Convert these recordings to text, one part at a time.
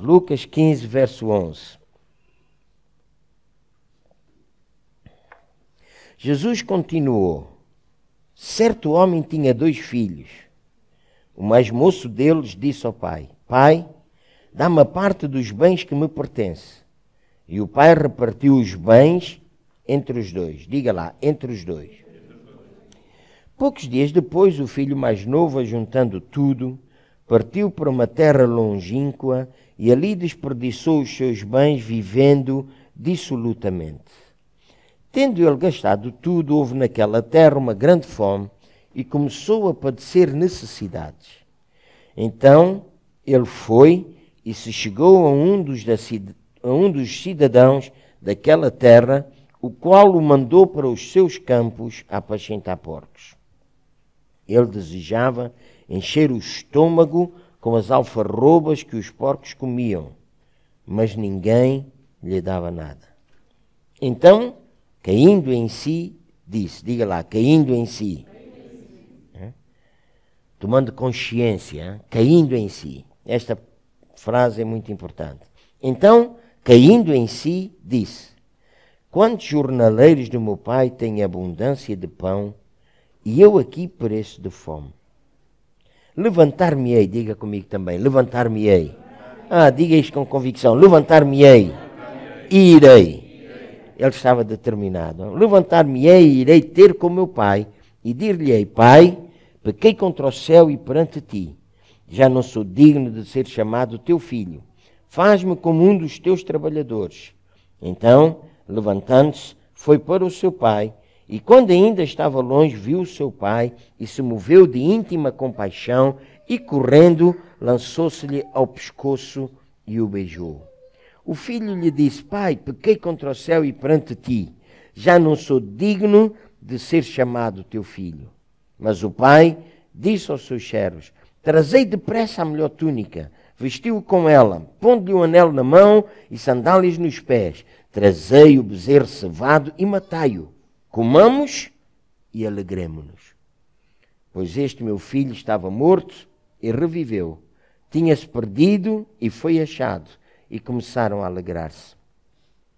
Lucas 15, verso 11. Jesus continuou: Certo homem tinha dois filhos. O mais moço deles disse ao pai: Pai, dá-me a parte dos bens que me pertence. E o pai repartiu os bens entre os dois. Diga lá, entre os dois. Poucos dias depois, o filho mais novo, ajuntando tudo, partiu para uma terra longínqua e ali desperdiçou os seus bens vivendo dissolutamente. Tendo ele gastado tudo, houve naquela terra uma grande fome e começou a padecer necessidades. Então ele foi e se chegou a um dos, da, a um dos cidadãos daquela terra, o qual o mandou para os seus campos a apacentar porcos. Ele desejava encher o estômago com as alfarrobas que os porcos comiam, mas ninguém lhe dava nada. Então, caindo em si, disse: diga lá, caindo em si. É? Tomando consciência, caindo em si. Esta frase é muito importante. Então, caindo em si, disse: Quantos jornaleiros do meu pai têm abundância de pão e eu aqui pereço de fome? Levantar-me-ei, diga comigo também, levantar-me-ei. Ah, diga isto com convicção, levantar-me-ei e irei. Ele estava determinado. Levantar-me-ei e irei ter com meu pai e dir-lhe-ei, pai, pequei contra o céu e perante ti. Já não sou digno de ser chamado teu filho. Faz-me como um dos teus trabalhadores. Então, levantando-se, foi para o seu pai e quando ainda estava longe, viu seu pai e se moveu de íntima compaixão e, correndo, lançou-se-lhe ao pescoço e o beijou. O filho lhe disse: Pai, pequei contra o céu e perante ti. Já não sou digno de ser chamado teu filho. Mas o pai disse aos seus servos: Trazei depressa a melhor túnica, vestiu-o com ela, pondo-lhe um anel na mão e sandálias nos pés. Trazei o bezerro cevado e matai-o comamos e alegremo-nos. Pois este meu filho estava morto e reviveu, tinha-se perdido e foi achado, e começaram a alegrar-se.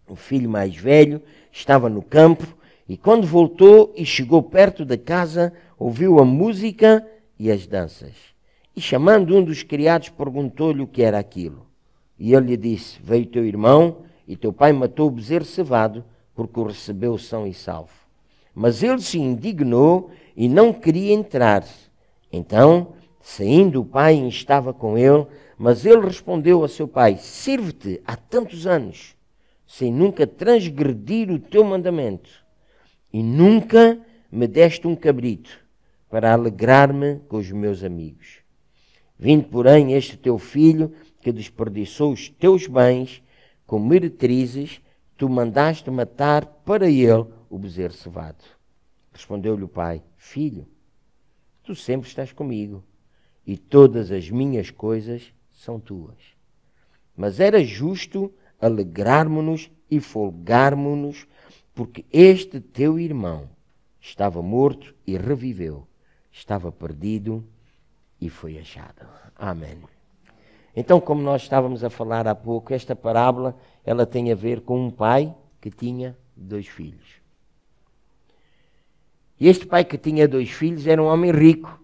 O filho mais velho estava no campo e, quando voltou e chegou perto da casa, ouviu a música e as danças. E chamando um dos criados, perguntou-lhe o que era aquilo. E ele lhe disse: Veio teu irmão e teu pai matou o bezerro cevado, porque o recebeu são e salvo. Mas ele se indignou e não queria entrar. Então, saindo, o pai estava com ele, mas ele respondeu a seu pai: Sirvo-te há tantos anos, sem nunca transgredir o teu mandamento, e nunca me deste um cabrito para alegrar-me com os meus amigos. Vindo porém, este teu filho que desperdiçou os teus bens com meretrizes, tu mandaste matar para ele o bezerro cevado. Respondeu-lhe o pai: Filho, tu sempre estás comigo e todas as minhas coisas são tuas. Mas era justo alegrarmo-nos e folgarmo-nos, porque este teu irmão estava morto e reviveu, estava perdido e foi achado. Amém. Então, como nós estávamos a falar há pouco, esta parábola ela tem a ver com um pai que tinha dois filhos. E este pai que tinha dois filhos era um homem rico,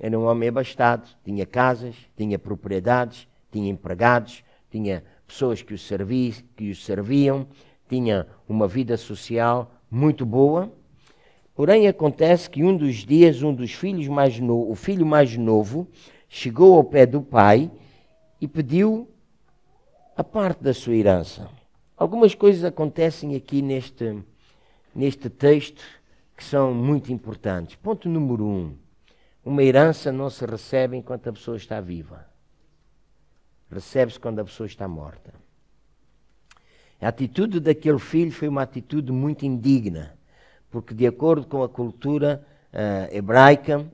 era um homem abastado, tinha casas, tinha propriedades, tinha empregados, tinha pessoas que o, servi que o serviam, tinha uma vida social muito boa. Porém, acontece que um dos dias, um dos filhos mais novo, o filho mais novo, chegou ao pé do pai e pediu a parte da sua herança. Algumas coisas acontecem aqui neste, neste texto que são muito importantes. Ponto número um: uma herança não se recebe enquanto a pessoa está viva, recebe-se quando a pessoa está morta. A atitude daquele filho foi uma atitude muito indigna, porque, de acordo com a cultura uh, hebraica,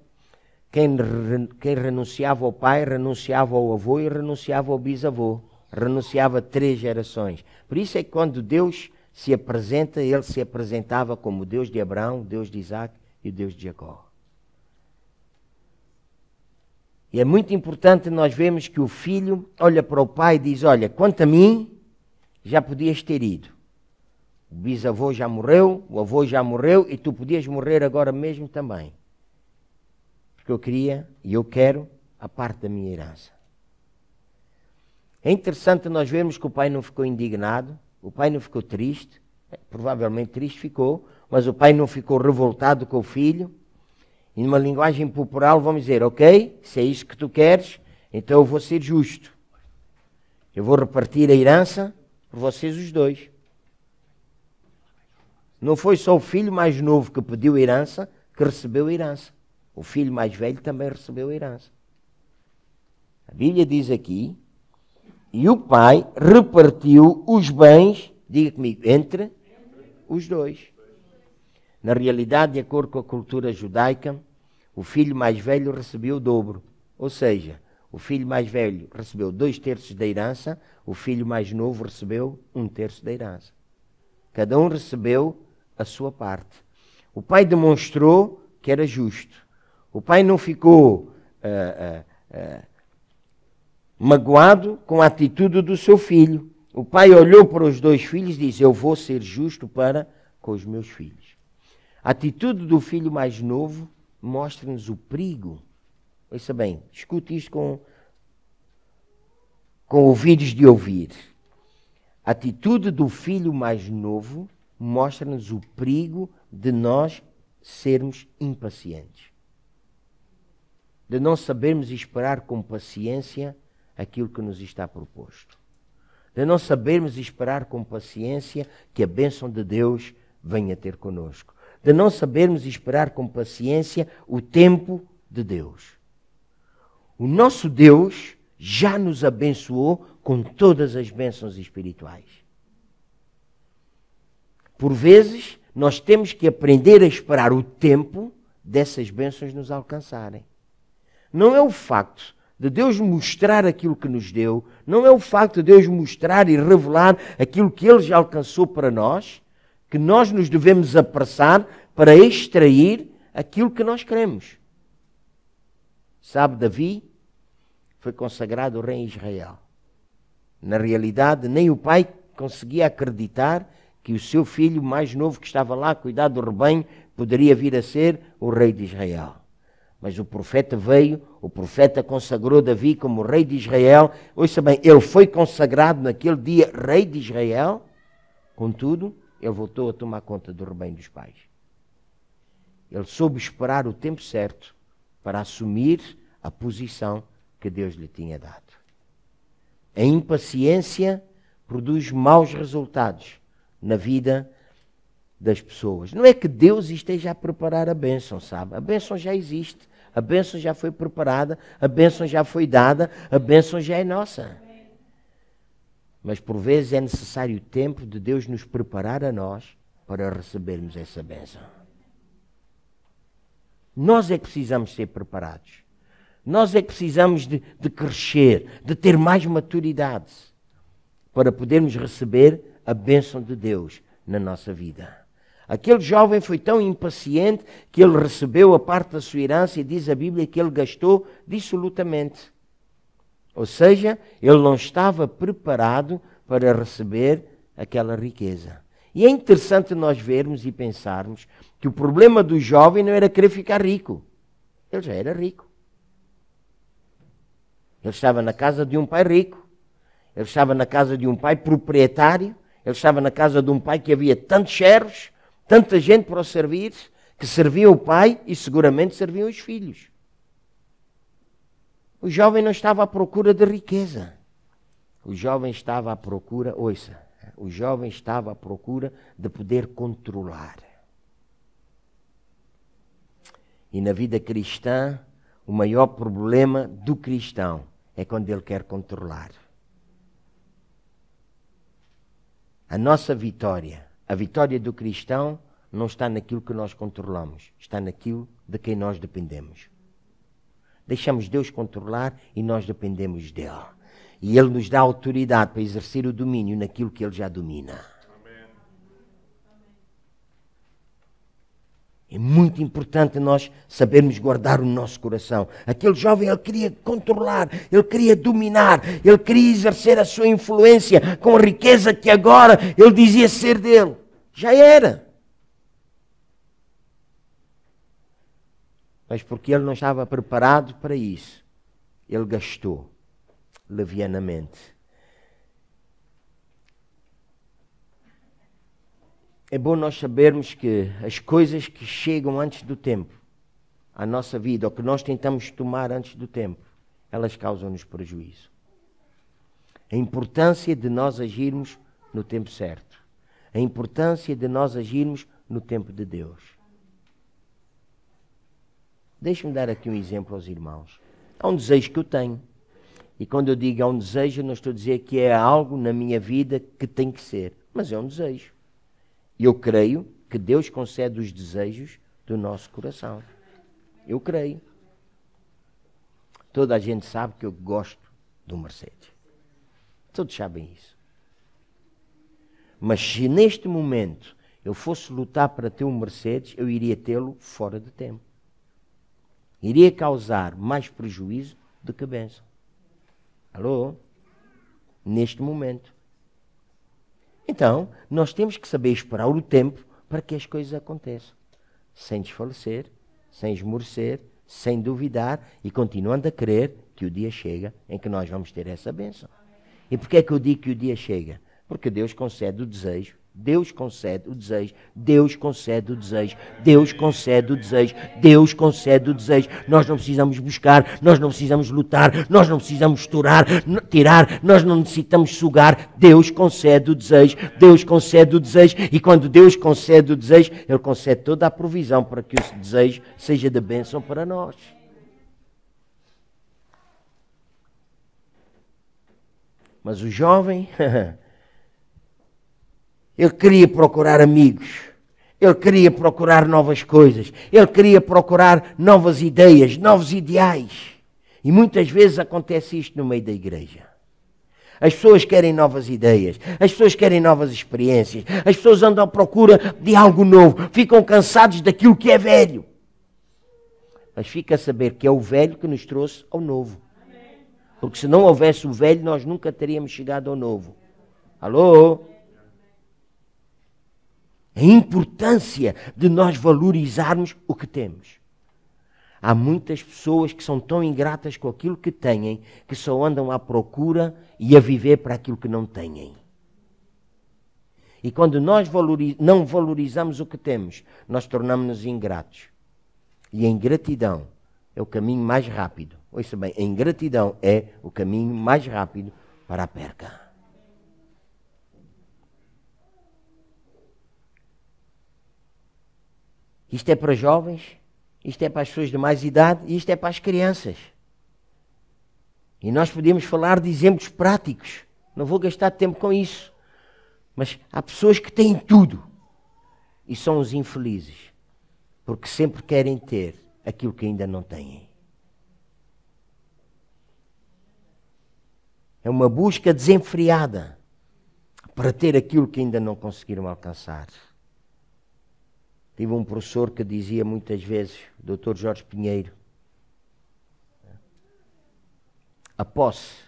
quem, re, quem renunciava ao pai renunciava ao avô e renunciava ao bisavô, renunciava três gerações. Por isso é que quando Deus se apresenta, ele se apresentava como Deus de Abraão, Deus de Isaac e Deus de Jacó. E é muito importante nós vemos que o filho olha para o pai e diz: Olha, quanto a mim, já podias ter ido. O bisavô já morreu, o avô já morreu e tu podias morrer agora mesmo também. Porque eu queria e eu quero a parte da minha herança. É interessante nós vermos que o pai não ficou indignado, o pai não ficou triste, provavelmente triste ficou, mas o pai não ficou revoltado com o filho. E numa linguagem popular, vamos dizer: Ok, se é isso que tu queres, então eu vou ser justo. Eu vou repartir a herança por vocês os dois. Não foi só o filho mais novo que pediu herança que recebeu a herança. O filho mais velho também recebeu a herança. A Bíblia diz aqui e o pai repartiu os bens, diga comigo, entre os dois. Na realidade, de acordo com a cultura judaica, o filho mais velho recebeu o dobro. Ou seja, o filho mais velho recebeu dois terços da herança, o filho mais novo recebeu um terço da herança. Cada um recebeu a sua parte. O pai demonstrou que era justo. O pai não ficou uh, uh, uh, magoado com a atitude do seu filho. O pai olhou para os dois filhos e disse: Eu vou ser justo para com os meus filhos. A atitude do filho mais novo mostra-nos o perigo. Ouça bem, escute isto com, com ouvidos de ouvir. A atitude do filho mais novo mostra-nos o perigo de nós sermos impacientes, de não sabermos esperar com paciência aquilo que nos está proposto. De não sabermos esperar com paciência que a bênção de Deus venha ter conosco. De não sabermos esperar com paciência o tempo de Deus. O nosso Deus já nos abençoou com todas as bênçãos espirituais. Por vezes, nós temos que aprender a esperar o tempo dessas bênçãos nos alcançarem. Não é o facto de Deus mostrar aquilo que nos deu, não é o facto de Deus mostrar e revelar aquilo que Ele já alcançou para nós, que nós nos devemos apressar para extrair aquilo que nós queremos. Sabe, Davi foi consagrado rei em Israel. Na realidade, nem o pai conseguia acreditar que o seu filho mais novo que estava lá a cuidar do rebanho poderia vir a ser o rei de Israel. Mas o profeta veio o profeta consagrou Davi como rei de Israel. Ouça bem, ele foi consagrado naquele dia rei de Israel. Contudo, ele voltou a tomar conta do rebanho dos pais. Ele soube esperar o tempo certo para assumir a posição que Deus lhe tinha dado. A impaciência produz maus resultados na vida das pessoas. Não é que Deus esteja a preparar a bênção, sabe? A bênção já existe. A bênção já foi preparada, a bênção já foi dada, a bênção já é nossa. Mas por vezes é necessário o tempo de Deus nos preparar a nós para recebermos essa bênção. Nós é que precisamos ser preparados. Nós é que precisamos de, de crescer, de ter mais maturidade para podermos receber a bênção de Deus na nossa vida. Aquele jovem foi tão impaciente que ele recebeu a parte da sua herança e diz a Bíblia que ele gastou dissolutamente. Ou seja, ele não estava preparado para receber aquela riqueza. E é interessante nós vermos e pensarmos que o problema do jovem não era querer ficar rico. Ele já era rico. Ele estava na casa de um pai rico. Ele estava na casa de um pai proprietário. Ele estava na casa de um pai que havia tantos cheiros tanta gente para o servir, que servia o pai e seguramente serviam os filhos. O jovem não estava à procura de riqueza. O jovem estava à procura, ouça, o jovem estava à procura de poder controlar. E na vida cristã, o maior problema do cristão é quando ele quer controlar. A nossa vitória a vitória do cristão não está naquilo que nós controlamos, está naquilo de quem nós dependemos. Deixamos Deus controlar e nós dependemos dele. E ele nos dá autoridade para exercer o domínio naquilo que ele já domina. É muito importante nós sabermos guardar o nosso coração. Aquele jovem, ele queria controlar, ele queria dominar, ele queria exercer a sua influência com a riqueza que agora ele dizia ser dele. Já era. Mas porque ele não estava preparado para isso, ele gastou levianamente. é bom nós sabermos que as coisas que chegam antes do tempo à nossa vida, ou que nós tentamos tomar antes do tempo, elas causam-nos prejuízo. A importância de nós agirmos no tempo certo. A importância de nós agirmos no tempo de Deus. Deixe-me dar aqui um exemplo aos irmãos. Há um desejo que eu tenho. E quando eu digo há um desejo, não estou a dizer que é algo na minha vida que tem que ser, mas é um desejo. E eu creio que Deus concede os desejos do nosso coração. Eu creio. Toda a gente sabe que eu gosto do Mercedes. Todos sabem isso. Mas se neste momento eu fosse lutar para ter um Mercedes, eu iria tê-lo fora de tempo. Iria causar mais prejuízo do que benção. Alô? Neste momento. Então, nós temos que saber esperar o tempo para que as coisas aconteçam, sem desfalecer, sem esmorecer, sem duvidar e continuando a crer que o dia chega em que nós vamos ter essa bênção. E porquê é que eu digo que o dia chega? Porque Deus concede o desejo Deus concede o desejo, Deus concede o desejo, Deus concede o desejo, Deus concede o desejo. Nós não precisamos buscar, nós não precisamos lutar, nós não precisamos estourar, tirar, nós não necessitamos sugar. Deus concede o desejo, Deus concede o desejo, e quando Deus concede o desejo, Ele concede toda a provisão para que o desejo seja de bênção para nós. Mas o jovem. Ele queria procurar amigos. Ele queria procurar novas coisas. Ele queria procurar novas ideias, novos ideais. E muitas vezes acontece isto no meio da igreja. As pessoas querem novas ideias, as pessoas querem novas experiências, as pessoas andam à procura de algo novo, ficam cansados daquilo que é velho. Mas fica a saber que é o velho que nos trouxe ao novo. Porque se não houvesse o velho, nós nunca teríamos chegado ao novo. Alô? A importância de nós valorizarmos o que temos. Há muitas pessoas que são tão ingratas com aquilo que têm que só andam à procura e a viver para aquilo que não têm. E quando nós valoriz não valorizamos o que temos, nós tornamos-nos ingratos. E a ingratidão é o caminho mais rápido. Ouça bem, a ingratidão é o caminho mais rápido para a perca. Isto é para jovens, isto é para as pessoas de mais idade e isto é para as crianças. E nós podemos falar de exemplos práticos. Não vou gastar tempo com isso. Mas há pessoas que têm tudo e são os infelizes, porque sempre querem ter aquilo que ainda não têm. É uma busca desenfreada para ter aquilo que ainda não conseguiram alcançar. Tive um professor que dizia muitas vezes, Dr. Jorge Pinheiro, a posse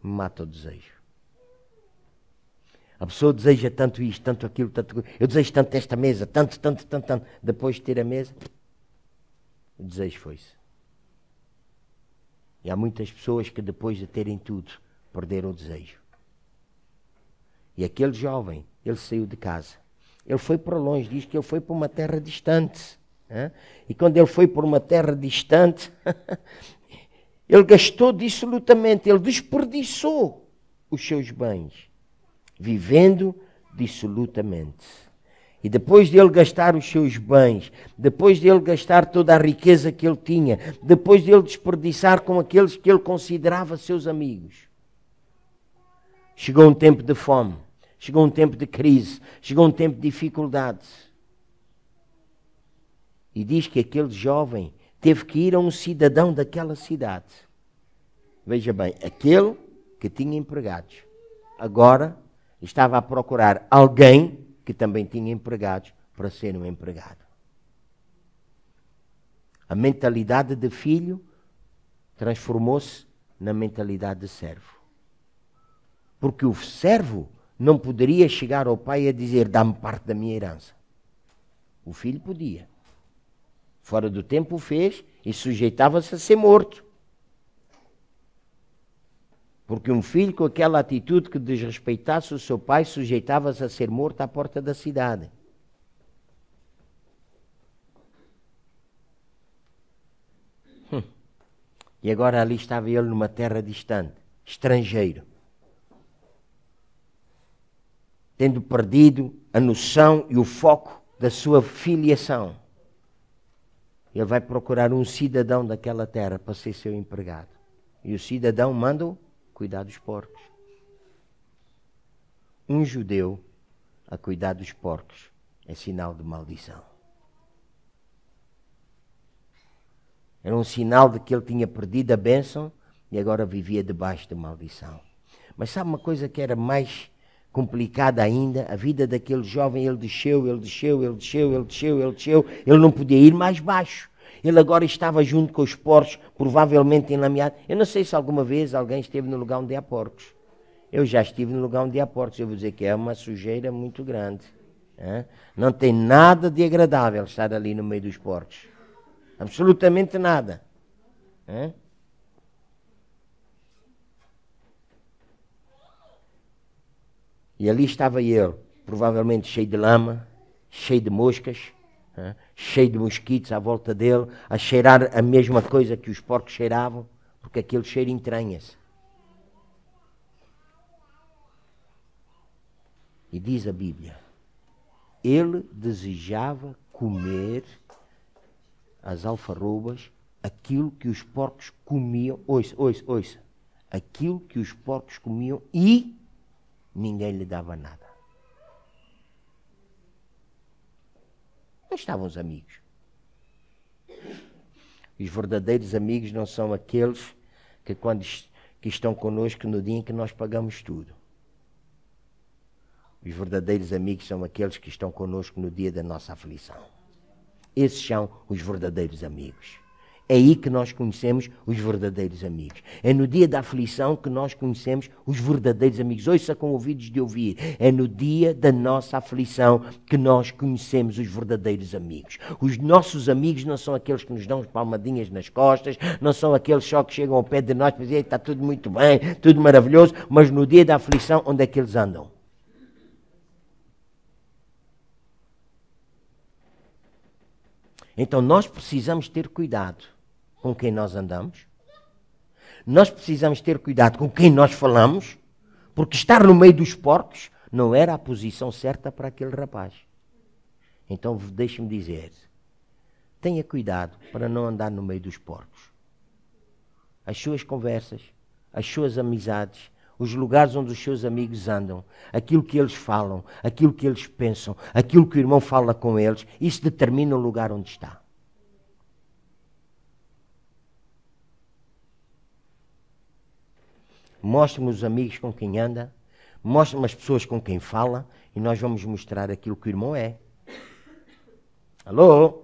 mata o desejo. A pessoa deseja tanto isto, tanto aquilo, tanto. Eu desejo tanto esta mesa, tanto, tanto, tanto, tanto. Depois de ter a mesa, o desejo foi-se. E há muitas pessoas que depois de terem tudo, perderam o desejo. E aquele jovem, ele saiu de casa ele foi para longe, diz que ele foi para uma terra distante. Né? E quando ele foi para uma terra distante, ele gastou dissolutamente, ele desperdiçou os seus bens, vivendo dissolutamente. E depois de ele gastar os seus bens, depois de ele gastar toda a riqueza que ele tinha, depois de ele desperdiçar com aqueles que ele considerava seus amigos, chegou um tempo de fome. Chegou um tempo de crise, chegou um tempo de dificuldades. E diz que aquele jovem teve que ir a um cidadão daquela cidade. Veja bem, aquele que tinha empregados. Agora estava a procurar alguém que também tinha empregados para ser um empregado. A mentalidade de filho transformou-se na mentalidade de servo. Porque o servo não poderia chegar ao pai a dizer: dá-me parte da minha herança. O filho podia. Fora do tempo o fez e sujeitava-se a ser morto. Porque um filho com aquela atitude que desrespeitasse o seu pai sujeitava-se a ser morto à porta da cidade. Hum. E agora ali estava ele numa terra distante, estrangeiro. tendo perdido a noção e o foco da sua filiação. Ele vai procurar um cidadão daquela terra para ser seu empregado. E o cidadão manda-o cuidar dos porcos. Um judeu a cuidar dos porcos é sinal de maldição. Era um sinal de que ele tinha perdido a bênção e agora vivia debaixo de maldição. Mas sabe uma coisa que era mais complicada ainda, a vida daquele jovem, ele desceu, ele desceu, ele desceu, ele desceu, ele desceu, ele não podia ir mais baixo. Ele agora estava junto com os porcos, provavelmente enlameado. Eu não sei se alguma vez alguém esteve no lugar onde há porcos. Eu já estive no lugar onde há porcos. Eu vou dizer que é uma sujeira muito grande. Não tem nada de agradável estar ali no meio dos porcos. Absolutamente nada. É? E ali estava ele, provavelmente cheio de lama, cheio de moscas, né? cheio de mosquitos à volta dele, a cheirar a mesma coisa que os porcos cheiravam, porque aquele cheiro entranha-se. E diz a Bíblia: ele desejava comer as alfarrobas, aquilo que os porcos comiam, ouça, ouça, ouça, aquilo que os porcos comiam e ninguém lhe dava nada. Mas estavam os amigos. Os verdadeiros amigos não são aqueles que, quando, que estão conosco no dia em que nós pagamos tudo. Os verdadeiros amigos são aqueles que estão conosco no dia da nossa aflição. Esses são os verdadeiros amigos. É aí que nós conhecemos os verdadeiros amigos. É no dia da aflição que nós conhecemos os verdadeiros amigos. Ouça com ouvidos de ouvir. É no dia da nossa aflição que nós conhecemos os verdadeiros amigos. Os nossos amigos não são aqueles que nos dão palmadinhas nas costas, não são aqueles só que chegam ao pé de nós e dizem está tudo muito bem, tudo maravilhoso, mas no dia da aflição, onde é que eles andam? Então nós precisamos ter cuidado com quem nós andamos, nós precisamos ter cuidado com quem nós falamos, porque estar no meio dos porcos não era a posição certa para aquele rapaz. Então, deixe-me dizer, tenha cuidado para não andar no meio dos porcos. As suas conversas, as suas amizades, os lugares onde os seus amigos andam, aquilo que eles falam, aquilo que eles pensam, aquilo que o irmão fala com eles, isso determina o lugar onde está. mostra-me os amigos com quem anda, mostra-me as pessoas com quem fala e nós vamos mostrar aquilo que o irmão é. Alô?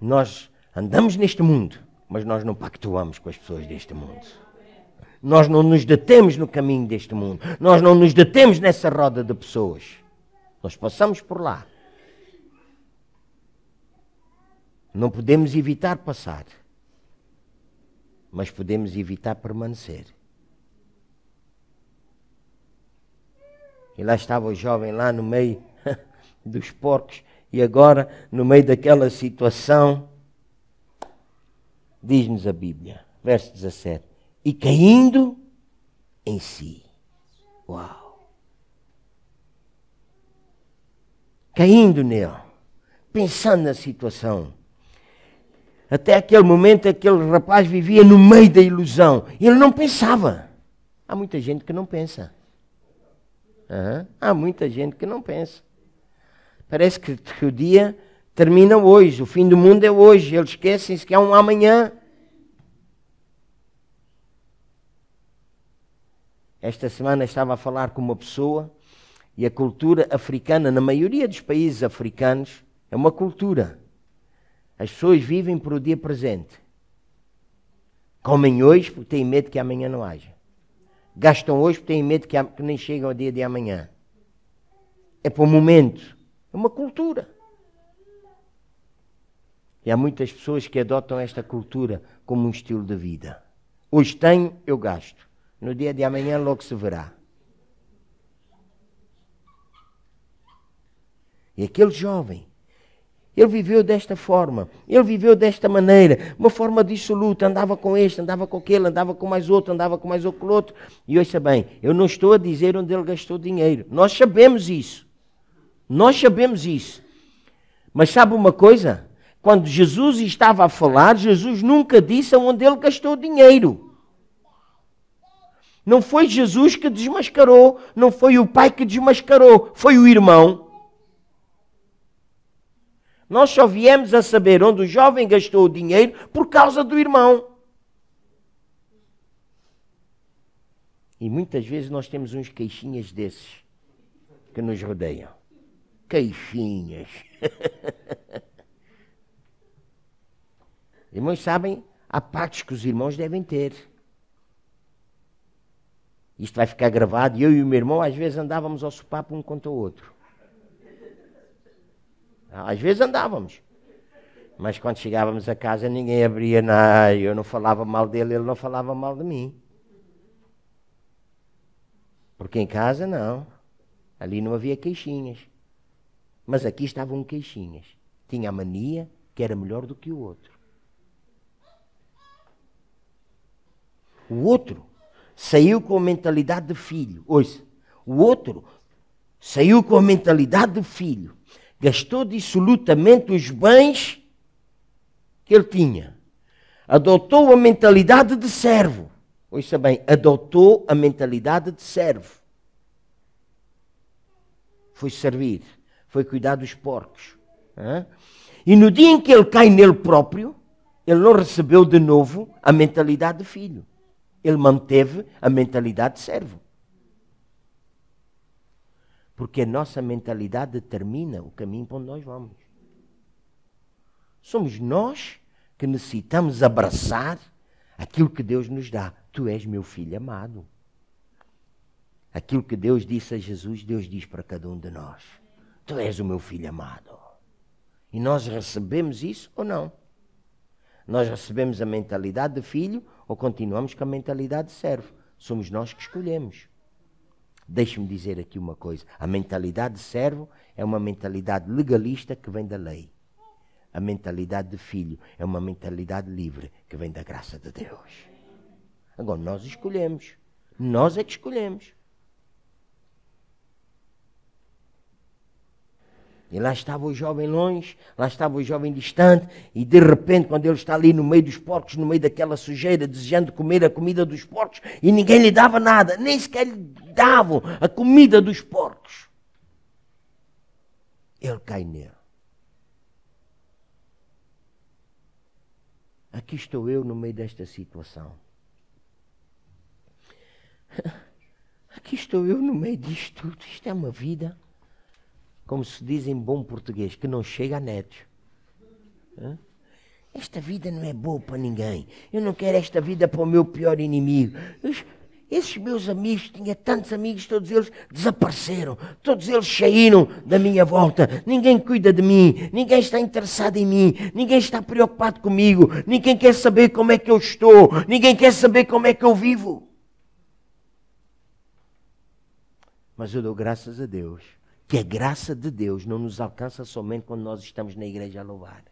Nós andamos neste mundo, mas nós não pactuamos com as pessoas deste mundo. Nós não nos detemos no caminho deste mundo. Nós não nos detemos nessa roda de pessoas. Nós passamos por lá. Não podemos evitar passar mas podemos evitar permanecer. E lá estava o jovem, lá no meio dos porcos, e agora, no meio daquela situação, diz-nos a Bíblia, verso 17: E caindo em si. Uau! Caindo nele, pensando na situação até aquele momento, aquele rapaz vivia no meio da ilusão. Ele não pensava. Há muita gente que não pensa. Uhum. Há muita gente que não pensa. Parece que, que o dia termina hoje, o fim do mundo é hoje. Eles esquecem-se que há um amanhã. Esta semana estava a falar com uma pessoa e a cultura africana, na maioria dos países africanos, é uma cultura as pessoas vivem para o dia presente. Comem hoje porque têm medo que amanhã não haja. Gastam hoje porque têm medo que, que nem chegam ao dia de amanhã. É para o momento. É uma cultura. E há muitas pessoas que adotam esta cultura como um estilo de vida. Hoje tenho, eu gasto. No dia de amanhã logo se verá. E aquele jovem ele viveu desta forma, ele viveu desta maneira, uma forma dissoluta, andava com este, andava com aquele, andava com mais outro, andava com mais outro, outro. E ouça bem, eu não estou a dizer onde ele gastou dinheiro. Nós sabemos isso. Nós sabemos isso. Mas sabe uma coisa? Quando Jesus estava a falar, Jesus nunca disse onde ele gastou dinheiro. Não foi Jesus que desmascarou, não foi o pai que desmascarou, foi o irmão nós só viemos a saber onde o jovem gastou o dinheiro por causa do irmão. E muitas vezes nós temos uns queixinhas desses que nos rodeiam. Queixinhas. irmãos sabem, há pactos que os irmãos devem ter. Isto vai ficar gravado. Eu e o meu irmão, às vezes, andávamos ao sopapo um contra o outro. Às vezes andávamos. Mas quando chegávamos a casa, ninguém abria, nada. eu não falava mal dele, ele não falava mal de mim. Porque em casa não. Ali não havia queixinhas. Mas aqui estavam queixinhas. Tinha a mania que era melhor do que o outro. O outro saiu com a mentalidade de filho. Ouça, o outro saiu com a mentalidade de filho gastou dissolutamente os bens que ele tinha. Adotou a mentalidade de servo. Ouça bem, adotou a mentalidade de servo. Foi servir, foi cuidar dos porcos. Hã? E no dia em que ele cai nele próprio, ele não recebeu de novo a mentalidade de filho. Ele manteve a mentalidade de servo. Porque a nossa mentalidade determina o caminho para onde nós vamos. Somos nós que necessitamos abraçar aquilo que Deus nos dá. Tu és meu filho amado. Aquilo que Deus disse a Jesus, Deus diz para cada um de nós: Tu és o meu filho amado. E nós recebemos isso ou não? Nós recebemos a mentalidade de filho ou continuamos com a mentalidade de servo? Somos nós que escolhemos. Deixe-me dizer aqui uma coisa: a mentalidade de servo é uma mentalidade legalista que vem da lei. A mentalidade de filho é uma mentalidade livre que vem da graça de Deus. Agora, nós escolhemos. Nós é que escolhemos. E lá estava o jovem longe, lá estava o jovem distante, e de repente, quando ele está ali no meio dos porcos, no meio daquela sujeira, desejando comer a comida dos porcos, e ninguém lhe dava nada, nem sequer lhe davam a comida dos porcos. Ele cai nele. Aqui estou eu no meio desta situação. Aqui estou eu no meio disto tudo. Isto é uma vida, como se diz em bom português, que não chega a netos. Esta vida não é boa para ninguém. Eu não quero esta vida para o meu pior inimigo. Esses meus amigos, tinha tantos amigos, todos eles desapareceram, todos eles saíram da minha volta. Ninguém cuida de mim, ninguém está interessado em mim, ninguém está preocupado comigo, ninguém quer saber como é que eu estou, ninguém quer saber como é que eu vivo. Mas eu dou graças a Deus, que a graça de Deus não nos alcança somente quando nós estamos na igreja a louvar.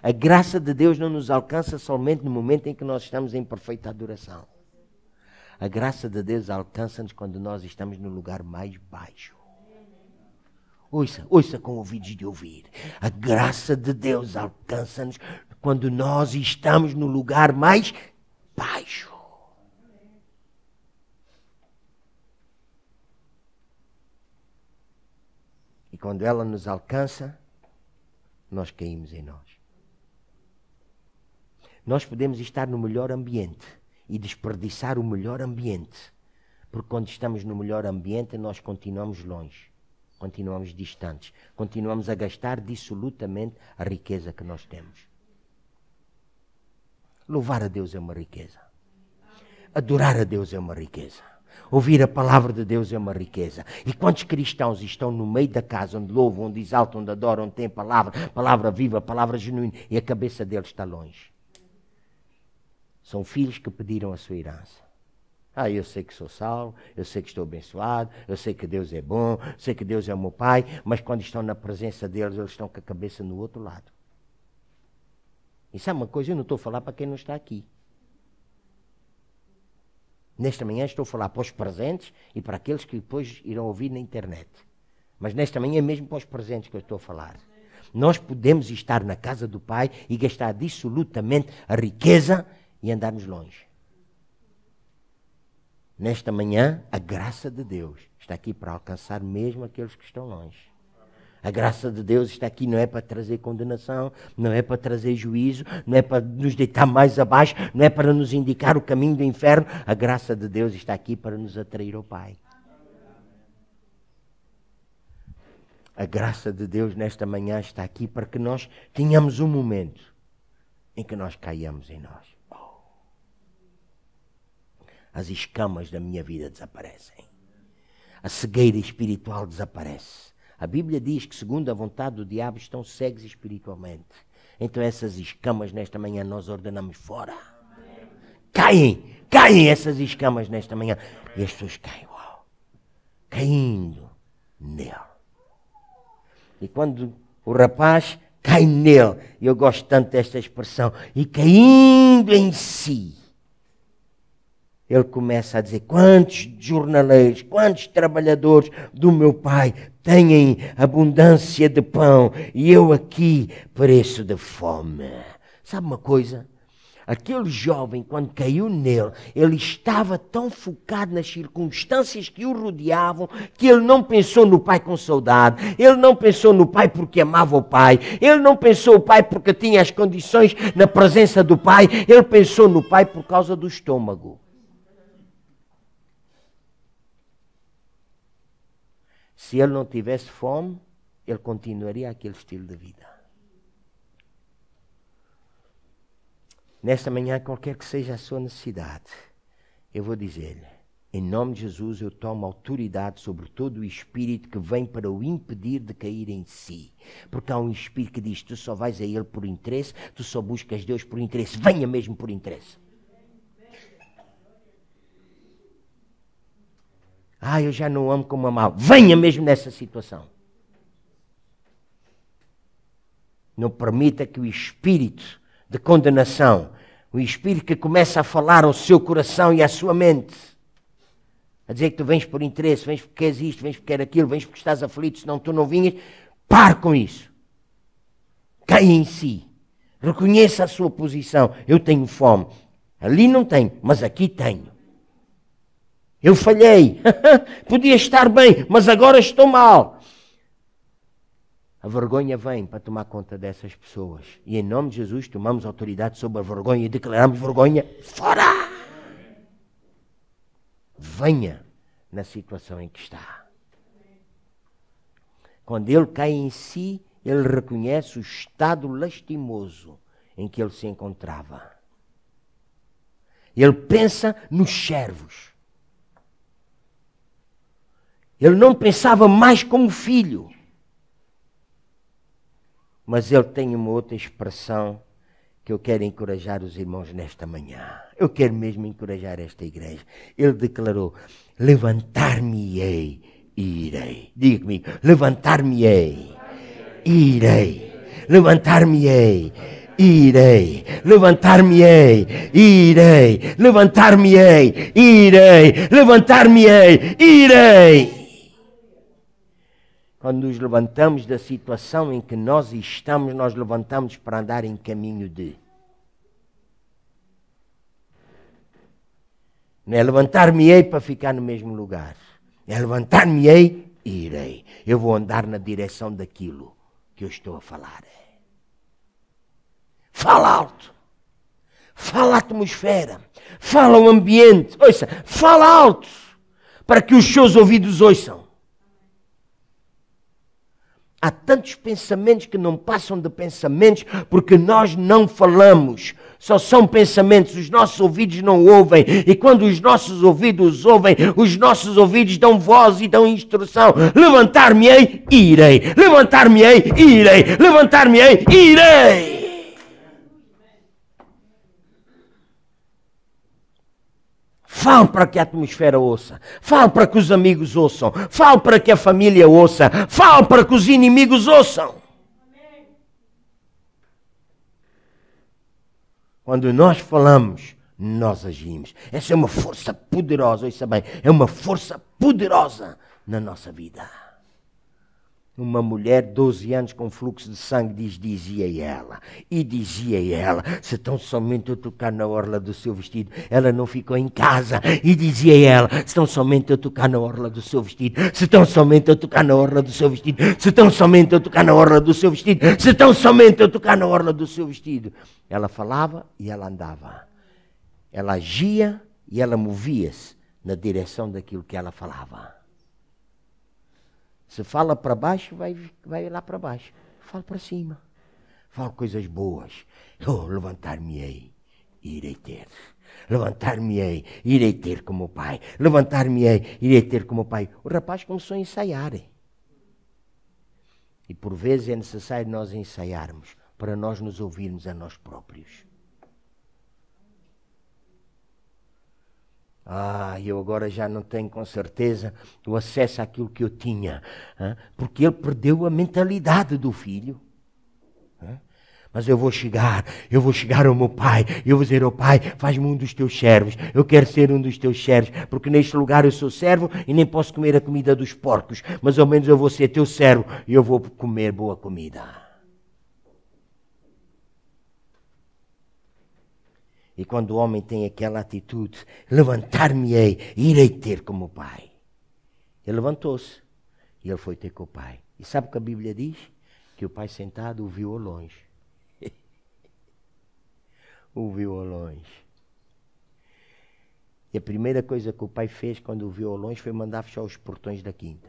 A graça de Deus não nos alcança somente no momento em que nós estamos em perfeita adoração. A graça de Deus alcança-nos quando nós estamos no lugar mais baixo. Ouça, ouça com ouvidos de ouvir. A graça de Deus alcança-nos quando nós estamos no lugar mais baixo. E quando ela nos alcança, nós caímos em nós. Nós podemos estar no melhor ambiente e desperdiçar o melhor ambiente. Porque quando estamos no melhor ambiente, nós continuamos longe, continuamos distantes, continuamos a gastar dissolutamente a riqueza que nós temos. Louvar a Deus é uma riqueza. Adorar a Deus é uma riqueza. Ouvir a palavra de Deus é uma riqueza. E quantos cristãos estão no meio da casa onde louvam, onde exaltam, onde adoram, onde têm palavra, palavra viva, palavra genuína, e a cabeça deles está longe? São filhos que pediram a sua herança. Ah, eu sei que sou salvo, eu sei que estou abençoado, eu sei que Deus é bom, eu sei que Deus é o meu Pai, mas quando estão na presença deles, eles estão com a cabeça no outro lado. E sabe uma coisa? Eu não estou a falar para quem não está aqui. Nesta manhã estou a falar para os presentes e para aqueles que depois irão ouvir na internet. Mas nesta manhã é mesmo para os presentes que eu estou a falar. Nós podemos estar na casa do Pai e gastar dissolutamente a riqueza e andarmos longe. Nesta manhã, a graça de Deus está aqui para alcançar mesmo aqueles que estão longe. A graça de Deus está aqui, não é para trazer condenação, não é para trazer juízo, não é para nos deitar mais abaixo, não é para nos indicar o caminho do inferno. A graça de Deus está aqui para nos atrair ao Pai. A graça de Deus nesta manhã está aqui para que nós tenhamos um momento em que nós caiamos em nós as escamas da minha vida desaparecem. A cegueira espiritual desaparece. A Bíblia diz que, segundo a vontade do diabo, estão cegos espiritualmente. Então, essas escamas nesta manhã nós ordenamos fora. Caem, caem essas escamas nesta manhã. E as pessoas caem, uau, caindo nele. E quando o rapaz cai nele, eu gosto tanto desta expressão, e caindo em si ele começa a dizer: quantos jornaleiros, quantos trabalhadores do meu pai têm abundância de pão e eu aqui pareço de fome. Sabe uma coisa? Aquele jovem, quando caiu nele, ele estava tão focado nas circunstâncias que o rodeavam que ele não pensou no pai com saudade, ele não pensou no pai porque amava o pai, ele não pensou o pai porque tinha as condições na presença do pai, ele pensou no pai por causa do estômago. Se ele não tivesse fome, ele continuaria aquele estilo de vida. Nesta manhã, qualquer que seja a sua necessidade, eu vou dizer-lhe: em nome de Jesus, eu tomo autoridade sobre todo o espírito que vem para o impedir de cair em si. Porque há um espírito que diz: tu só vais a Ele por interesse, tu só buscas Deus por interesse, venha mesmo por interesse. Ah, eu já não amo como amava. Venha mesmo nessa situação. Não permita que o espírito de condenação, o espírito que começa a falar ao seu coração e à sua mente, a dizer que tu vens por interesse, vens porque queres isto, vens porque queres aquilo, vens porque estás aflito, senão tu não vinhas, pare com isso. Caia em si. Reconheça a sua posição. Eu tenho fome. Ali não tenho, mas aqui tenho. Eu falhei. Podia estar bem, mas agora estou mal. A vergonha vem para tomar conta dessas pessoas. E em nome de Jesus tomamos autoridade sobre a vergonha e declaramos vergonha fora. Venha na situação em que está. Quando ele cai em si, ele reconhece o estado lastimoso em que ele se encontrava. Ele pensa nos servos. Ele não pensava mais como filho. Mas ele tem uma outra expressão que eu quero encorajar os irmãos nesta manhã. Eu quero mesmo encorajar esta igreja. Ele declarou: Levantar-me-ei e irei. Diga comigo: Levantar-me-ei e irei. Levantar-me-ei e irei, levantar-me-ei, e irei, levantar-me-ei, irei, levantar-me-ei, irei. Quando nos levantamos da situação em que nós estamos, nós levantamos para andar em caminho de. Não é levantar-me-ei para ficar no mesmo lugar. É levantar-me-ei e irei. Eu vou andar na direção daquilo que eu estou a falar. Fala alto. Fala a atmosfera. Fala o ambiente. Ouça, fala alto. Para que os seus ouvidos ouçam. Há tantos pensamentos que não passam de pensamentos porque nós não falamos. Só são pensamentos, os nossos ouvidos não ouvem. E quando os nossos ouvidos ouvem, os nossos ouvidos dão voz e dão instrução. Levantar-me-ei, irei. Levantar-me-ei, irei. Levantar-me-ei, irei. Fale para que a atmosfera ouça. Fale para que os amigos ouçam. Fale para que a família ouça. Fale para que os inimigos ouçam. Quando nós falamos, nós agimos. Essa é uma força poderosa, ouça bem, é uma força poderosa na nossa vida. Uma mulher, 12 anos, com fluxo de sangue, diz, dizia ela, e dizia ela, se tão somente eu tocar na orla do seu vestido, ela não ficou em casa, e dizia ela, se tão somente eu tocar na orla do seu vestido, se tão somente eu tocar na orla do seu vestido, se tão somente eu tocar na orla do seu vestido, se tão somente eu tocar na orla do seu vestido. Ela falava e ela andava. Ela agia e ela movia-se na direção daquilo que ela falava. Você fala para baixo, vai, vai lá para baixo. Fala para cima. Fala coisas boas. Oh, levantar-me-ei e irei ter. Levantar-me-ei, irei ter como o pai. Levantar-me-ei, irei ter como o pai. O rapaz começou a ensaiar. E por vezes é necessário nós ensaiarmos para nós nos ouvirmos a nós próprios. Ah, eu agora já não tenho com certeza o acesso àquilo que eu tinha, porque ele perdeu a mentalidade do filho. Mas eu vou chegar, eu vou chegar ao meu pai, eu vou dizer ao pai: faz-me um dos teus servos, eu quero ser um dos teus servos, porque neste lugar eu sou servo e nem posso comer a comida dos porcos, mas ao menos eu vou ser teu servo e eu vou comer boa comida. E quando o homem tem aquela atitude, levantar-me-ei, irei ter com o Pai. Ele levantou-se e ele foi ter com o Pai. E sabe o que a Bíblia diz? Que o Pai sentado o viu ao longe. o viu ao longe. E a primeira coisa que o pai fez quando o viu ao longe foi mandar fechar os portões da quinta.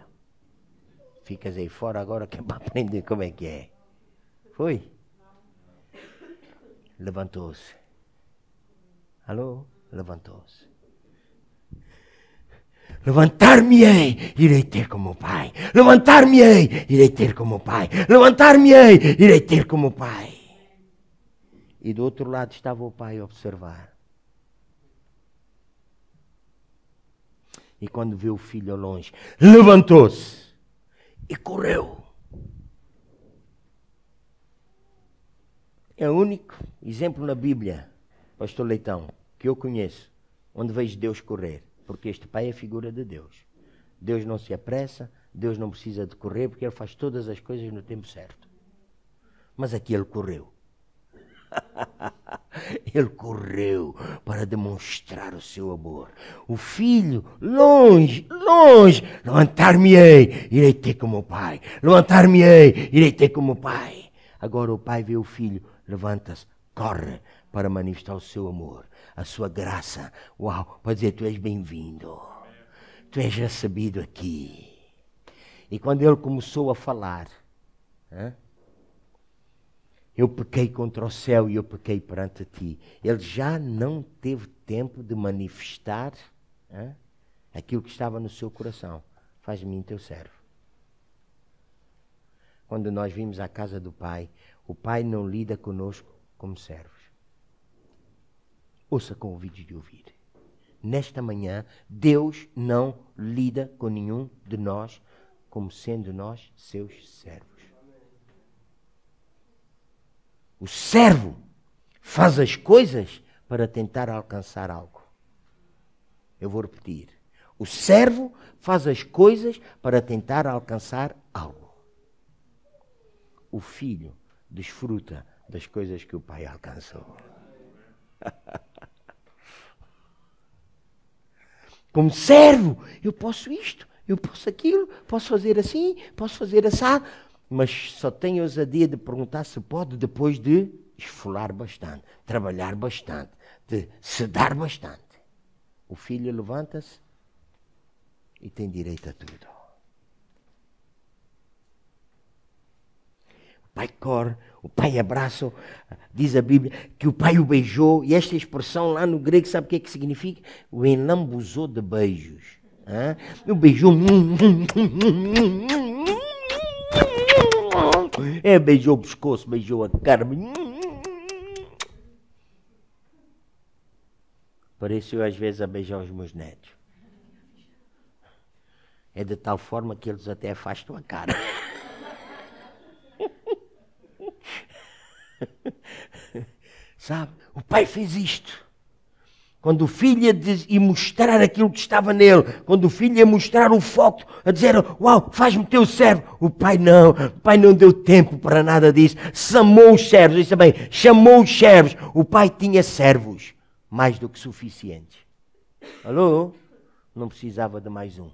Ficas aí fora agora que é para aprender como é que é. Foi? Levantou-se Alô? Levantou-se. Levantar-me-ei, irei ter como pai. Levantar-me-ei, irei ter como pai. Levantar-me-ei, irei ter como pai. E do outro lado estava o pai a observar. E quando viu o filho ao longe, levantou-se e correu. É o único exemplo na Bíblia, Pastor Leitão, que eu conheço, onde vejo Deus correr, porque este pai é a figura de Deus. Deus não se apressa, Deus não precisa de correr, porque ele faz todas as coisas no tempo certo. Mas aqui ele correu. Ele correu para demonstrar o seu amor. O filho, longe, longe, levantar-me-ei, irei ter como o pai. Levantar-me-ei, irei ter como o pai. Agora o pai vê o filho, levanta-se, corre para manifestar o seu amor a sua graça. Uau, pode dizer, tu és bem-vindo. Tu és recebido aqui. E quando ele começou a falar, hein? eu pequei contra o céu e eu pequei perante ti. Ele já não teve tempo de manifestar hein? aquilo que estava no seu coração. Faz de mim teu servo. Quando nós vimos à casa do Pai, o Pai não lida conosco como servo ouça com ouvidos de ouvir. Nesta manhã, Deus não lida com nenhum de nós como sendo nós seus servos. O servo faz as coisas para tentar alcançar algo. Eu vou repetir. O servo faz as coisas para tentar alcançar algo. O filho desfruta das coisas que o pai alcançou. como servo, eu posso isto, eu posso aquilo, posso fazer assim, posso fazer assim, mas só tenho a ousadia de perguntar se pode depois de esfolar bastante, trabalhar bastante, de se dar bastante. O filho levanta-se e tem direito a tudo. pai corre, o pai abraça, diz a Bíblia que o pai o beijou, e esta expressão lá no grego, sabe o que é que significa? O enambuzou de beijos. ah O beijou. É, beijou o pescoço, beijou a cara. Pareço eu às vezes a beijar os meus netos. É de tal forma que eles até afastam a cara. Sabe? O pai fez isto. Quando o filho ia e mostrar aquilo que estava nele, quando o filho ia mostrar o foco, a dizer: Uau, faz-me teu servo. O pai não, o pai não deu tempo para nada disso. Chamou os servos, isso bem, chamou os servos. O pai tinha servos mais do que suficientes. Alô? Não precisava de mais um.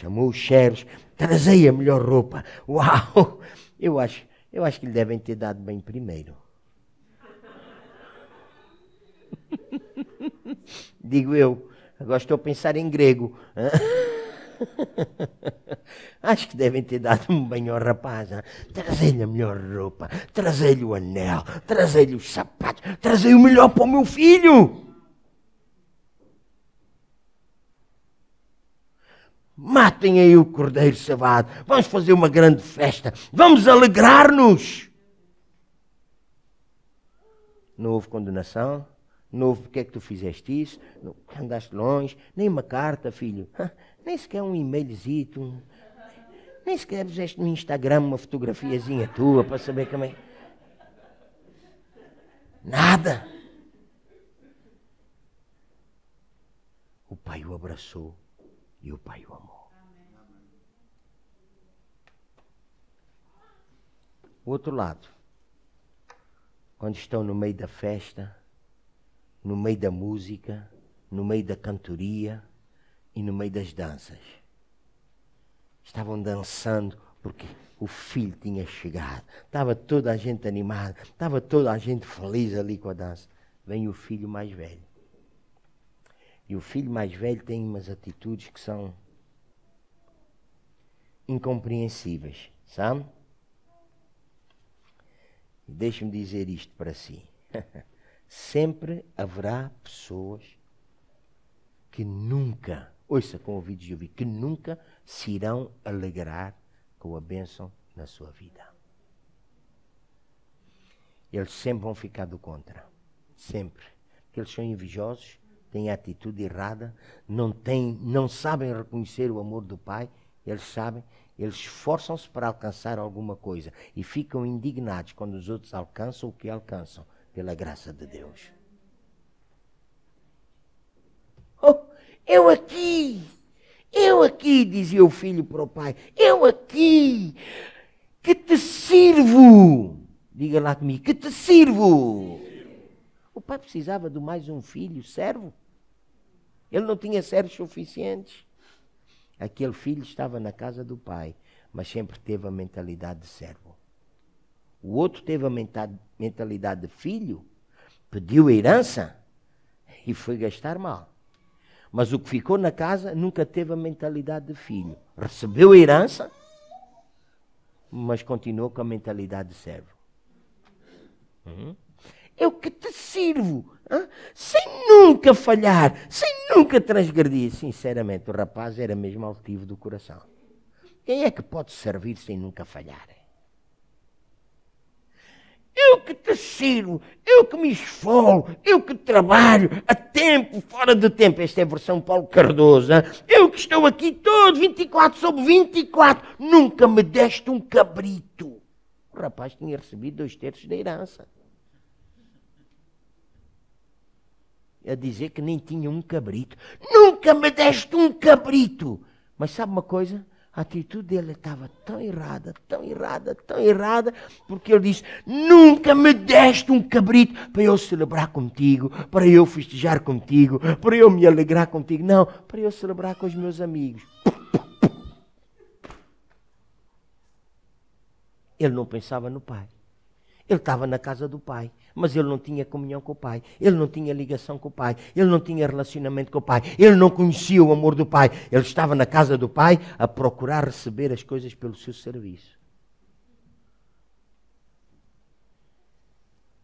Chamou os cheiros, trazei a melhor roupa. Uau! Eu acho, eu acho que lhe devem ter dado bem primeiro. Digo eu, agora estou a pensar em grego. Acho que devem ter dado um banho ao rapaz. Trazei-lhe a melhor roupa, trazei-lhe o anel, trazei-lhe os sapatos, trazei o melhor para o meu filho. Matem aí o cordeiro cevado. Vamos fazer uma grande festa. Vamos alegrar-nos. Não houve condenação. Não houve porque é que tu fizeste isso. Não, andaste longe. Nem uma carta, filho. Nem sequer um e-mailzito. Nem sequer puseste no Instagram uma fotografiazinha tua para saber como é. Nada. O pai o abraçou e o Pai o amou. O outro lado, quando estão no meio da festa, no meio da música, no meio da cantoria e no meio das danças. Estavam dançando porque o filho tinha chegado. Estava toda a gente animada, estava toda a gente feliz ali com a dança. Vem o filho mais velho e o filho mais velho tem umas atitudes que são incompreensíveis, sabe? Deixe-me dizer isto para si. Sempre haverá pessoas que nunca, ouça com ouvidos de ouvir, que nunca se irão alegrar com a bênção na sua vida. Eles sempre vão ficar do contra. Sempre. Porque eles são invejosos têm atitude errada, não, têm, não sabem reconhecer o amor do Pai, eles sabem, eles esforçam-se para alcançar alguma coisa e ficam indignados quando os outros alcançam o que alcançam, pela graça de Deus. Oh, eu aqui, eu aqui, dizia o filho para o pai, eu aqui, que te sirvo. Diga lá comigo, que te sirvo. O pai precisava de mais um filho, servo. Ele não tinha servos suficientes. Aquele filho estava na casa do pai, mas sempre teve a mentalidade de servo. O outro teve a mentalidade de filho, pediu herança e foi gastar mal. Mas o que ficou na casa nunca teve a mentalidade de filho. Recebeu a herança, mas continuou com a mentalidade de servo. Uhum. Eu que sirvo. Hein? Sem nunca falhar, sem nunca transgredir. Sinceramente, o rapaz era mesmo altivo do coração. Quem é que pode servir sem nunca falhar? Eu que te sirvo, eu que me esfolo, eu que trabalho a tempo, fora de tempo. Esta é a versão Paulo Cardoso. Hein? Eu que estou aqui todo 24 sobre 24. Nunca me deste um cabrito. O rapaz tinha recebido dois terços da herança. a dizer que nem tinha um cabrito. Nunca me deste um cabrito! Mas sabe uma coisa? A atitude dele estava tão errada, tão errada, tão errada, porque ele disse: Nunca me deste um cabrito para eu celebrar contigo, para eu festejar contigo, para eu me alegrar contigo. Não, para eu celebrar com os meus amigos. Ele não pensava no pai. Ele estava na casa do pai, mas ele não tinha comunhão com o pai, ele não tinha ligação com o pai, ele não tinha relacionamento com o pai, ele não conhecia o amor do pai. Ele estava na casa do pai a procurar receber as coisas pelo seu serviço.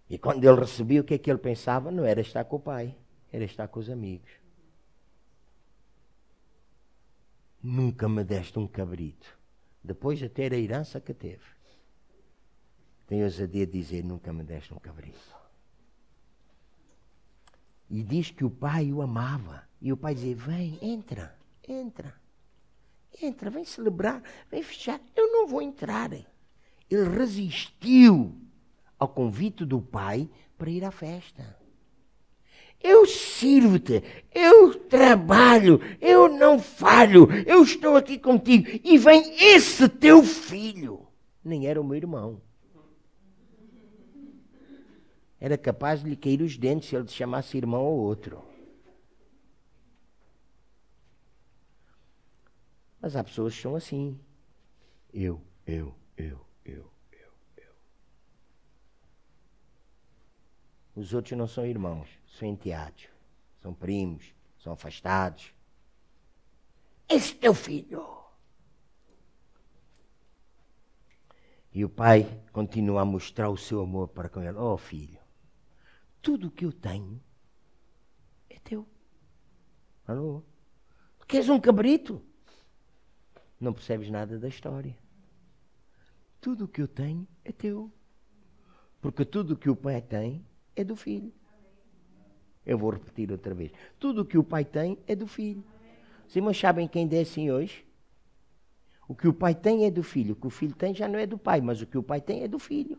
E quando ele recebia, o que é que ele pensava? Não era estar com o pai, era estar com os amigos. Nunca me deste um cabrito. Depois de ter a herança que teve tem ousadia de dizer: Nunca me deste um cabrito. E diz que o pai o amava. E o pai dizia: Vem, entra, entra, entra, vem celebrar, vem fechar. Eu não vou entrar. Ele resistiu ao convite do pai para ir à festa. Eu sirvo-te, eu trabalho, eu não falho, eu estou aqui contigo. E vem esse teu filho. Nem era o meu irmão era capaz de lhe cair os dentes se ele te chamasse irmão ou outro. Mas há pessoas que são assim. Eu, eu, eu, eu, eu, eu. Os outros não são irmãos, são enteados, são primos, são afastados. Esse teu filho. E o pai continua a mostrar o seu amor para com ele. Oh, filho, tudo o que eu tenho é teu. Alô? Tu queres um cabrito? Não percebes nada da história. Tudo o que eu tenho é teu. Porque tudo o que o pai tem é do filho. Eu vou repetir outra vez. Tudo o que o pai tem é do filho. Os irmãos sabem quem é assim hoje? O que o pai tem é do filho. O que o filho tem já não é do pai, mas o que o pai tem é do filho.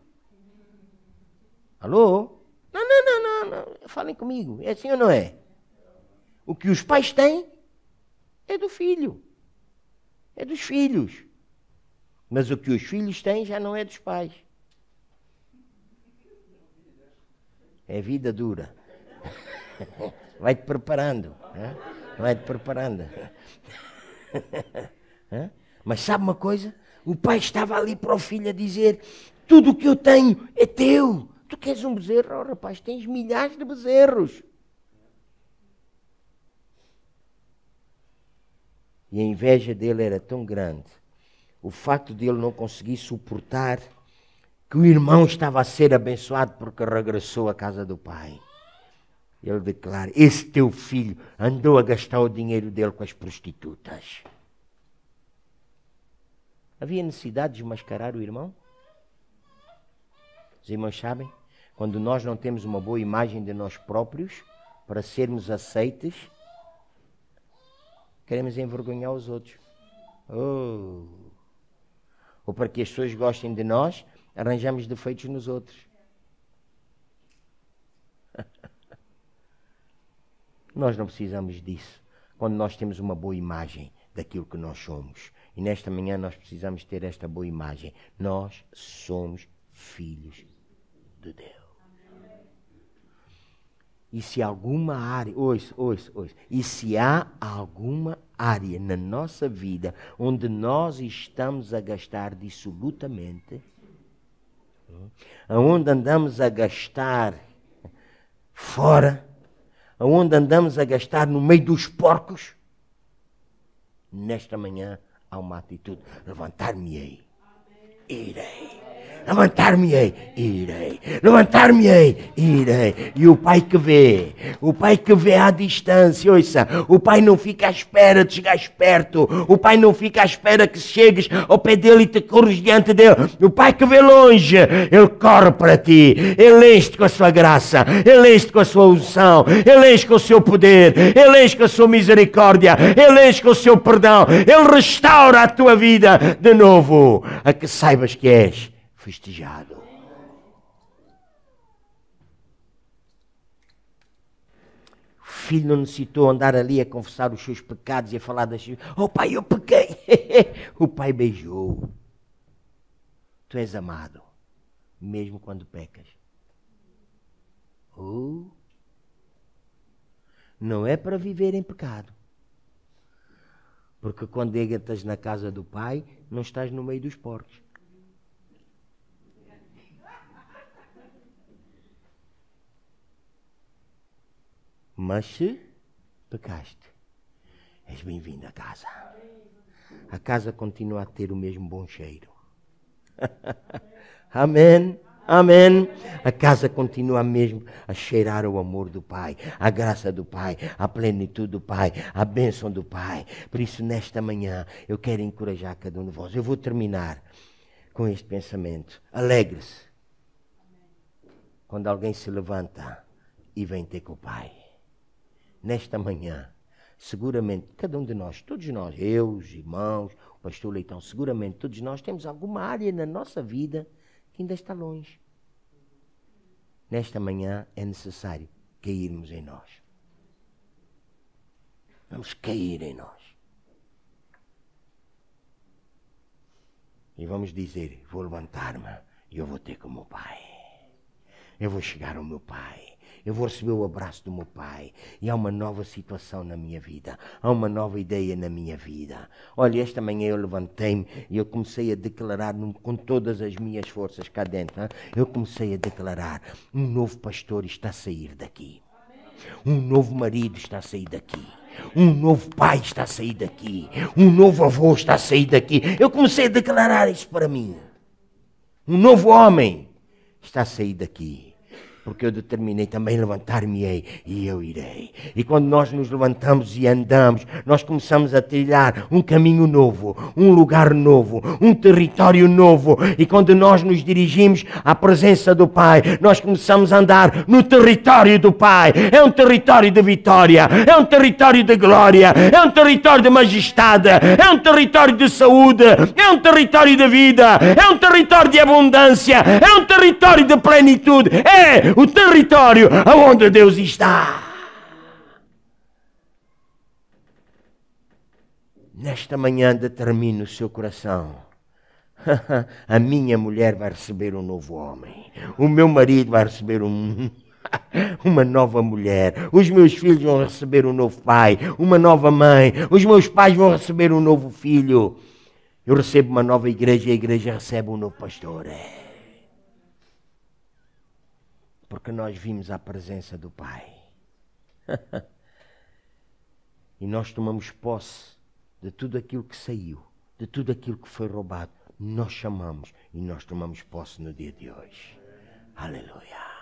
Alô? Não, não, não, não, não. Falem comigo. É assim ou não é? O que os pais têm é do filho. É dos filhos. Mas o que os filhos têm já não é dos pais. É vida dura. Vai-te preparando. Vai-te preparando. Mas sabe uma coisa? O pai estava ali para o filho a dizer: Tudo o que eu tenho é teu. Tu queres um bezerro? Oh, rapaz, tens milhares de bezerros. E a inveja dele era tão grande, o fato dele não conseguir suportar que o irmão estava a ser abençoado porque regressou à casa do pai. Ele declara: Esse teu filho andou a gastar o dinheiro dele com as prostitutas. Havia necessidade de mascarar o irmão? Os irmãos sabem? quando nós não temos uma boa imagem de nós próprios para sermos aceites, queremos envergonhar os outros. Oh. Ou para que as pessoas gostem de nós, arranjamos defeitos nos outros. nós não precisamos disso. Quando nós temos uma boa imagem daquilo que nós somos. E nesta manhã nós precisamos ter esta boa imagem. Nós somos filhos de Deus. E se alguma área, ouça, ouça, ouça, e se há alguma área na nossa vida onde nós estamos a gastar dissolutamente, aonde andamos a gastar fora, aonde andamos a gastar no meio dos porcos, nesta manhã há uma atitude: levantar-me-ei, irei levantar-me-ei, irei, levantar-me-ei, irei. E o pai que vê, o pai que vê à distância, ouça, o pai não fica à espera de chegares perto, o pai não fica à espera que chegues ao pé dele e te corres diante dele. O pai que vê longe, ele corre para ti, ele enche-te com a sua graça, ele enche-te com a sua unção, ele enche com o seu poder, ele enche com a sua misericórdia, ele enche com o seu perdão, ele restaura a tua vida de novo, a que saibas que és festejado. O filho não necessitou andar ali a confessar os seus pecados e a falar das suas. Oh pai, eu pequei! o pai beijou. Tu és amado, mesmo quando pecas. Oh. Não é para viver em pecado. Porque quando estás na casa do pai, não estás no meio dos porcos. Mas se pecaste, és bem-vindo à casa. A casa continua a ter o mesmo bom cheiro. Amém. Amém. A casa continua mesmo a cheirar o amor do Pai, a graça do Pai, a plenitude do Pai, a bênção do Pai. Por isso, nesta manhã, eu quero encorajar cada um de vós. Eu vou terminar com este pensamento. Alegre-se quando alguém se levanta e vem ter com o Pai nesta manhã, seguramente cada um de nós, todos nós, eu, os irmãos, o pastor Leitão, seguramente todos nós temos alguma área na nossa vida que ainda está longe. Nesta manhã é necessário cairmos em nós. Vamos cair em nós. E vamos dizer: vou levantar-me e eu vou ter com o meu pai. Eu vou chegar ao meu pai eu vou receber o abraço do meu pai e há uma nova situação na minha vida, há uma nova ideia na minha vida. Olha, esta manhã eu levantei-me e eu comecei a declarar com todas as minhas forças cá dentro, hein? eu comecei a declarar: um novo pastor está a sair daqui, um novo marido está a sair daqui. Um novo pai está a sair daqui. Um novo avô está a sair daqui. Eu comecei a declarar isso para mim. Um novo homem está a sair daqui porque eu determinei também levantar-me-ei e eu irei. E quando nós nos levantamos e andamos, nós começamos a trilhar um caminho novo, um lugar novo, um território novo. E quando nós nos dirigimos à presença do Pai, nós começamos a andar no território do Pai. É um território de vitória, é um território de glória, é um território de majestade, é um território de saúde, é um território de vida, é um território de abundância, é um território de plenitude. É o território aonde Deus está. Nesta manhã determina o seu coração. A minha mulher vai receber um novo homem. O meu marido vai receber um uma nova mulher, os meus filhos vão receber um novo pai, uma nova mãe, os meus pais vão receber um novo filho. Eu recebo uma nova igreja e a igreja recebe um novo pastor. É porque nós vimos a presença do Pai. e nós tomamos posse de tudo aquilo que saiu, de tudo aquilo que foi roubado. Nós chamamos e nós tomamos posse no dia de hoje. Aleluia.